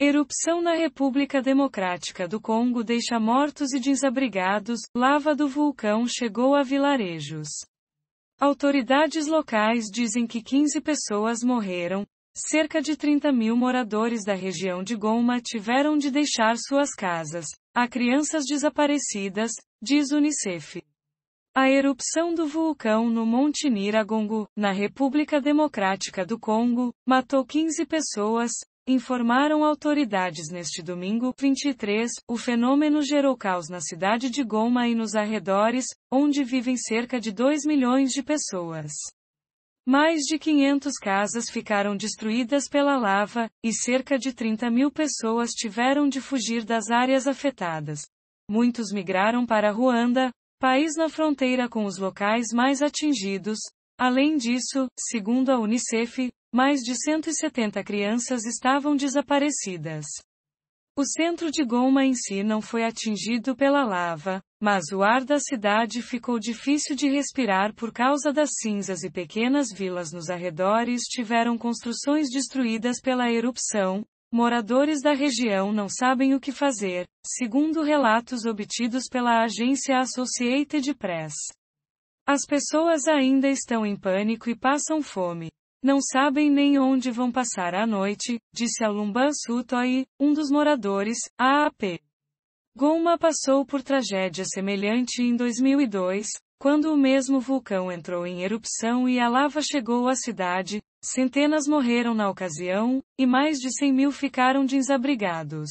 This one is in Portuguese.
Erupção na República Democrática do Congo deixa mortos e desabrigados, lava do vulcão chegou a vilarejos. Autoridades locais dizem que 15 pessoas morreram, cerca de 30 mil moradores da região de Goma tiveram de deixar suas casas, há crianças desaparecidas, diz Unicef. A erupção do vulcão no Monte Niragongo, na República Democrática do Congo, matou 15 pessoas, informaram autoridades neste domingo 23, o fenômeno gerou caos na cidade de Goma e nos arredores, onde vivem cerca de 2 milhões de pessoas. Mais de 500 casas ficaram destruídas pela lava, e cerca de 30 mil pessoas tiveram de fugir das áreas afetadas. Muitos migraram para Ruanda, país na fronteira com os locais mais atingidos. Além disso, segundo a Unicef, mais de 170 crianças estavam desaparecidas. O centro de Goma em si não foi atingido pela lava, mas o ar da cidade ficou difícil de respirar por causa das cinzas e pequenas vilas nos arredores tiveram construções destruídas pela erupção. Moradores da região não sabem o que fazer, segundo relatos obtidos pela agência Associated Press. As pessoas ainda estão em pânico e passam fome. Não sabem nem onde vão passar a noite, disse Alumban Sutoy, um dos moradores, a AP. Goma passou por tragédia semelhante em 2002, quando o mesmo vulcão entrou em erupção e a lava chegou à cidade, centenas morreram na ocasião, e mais de 100 mil ficaram desabrigados.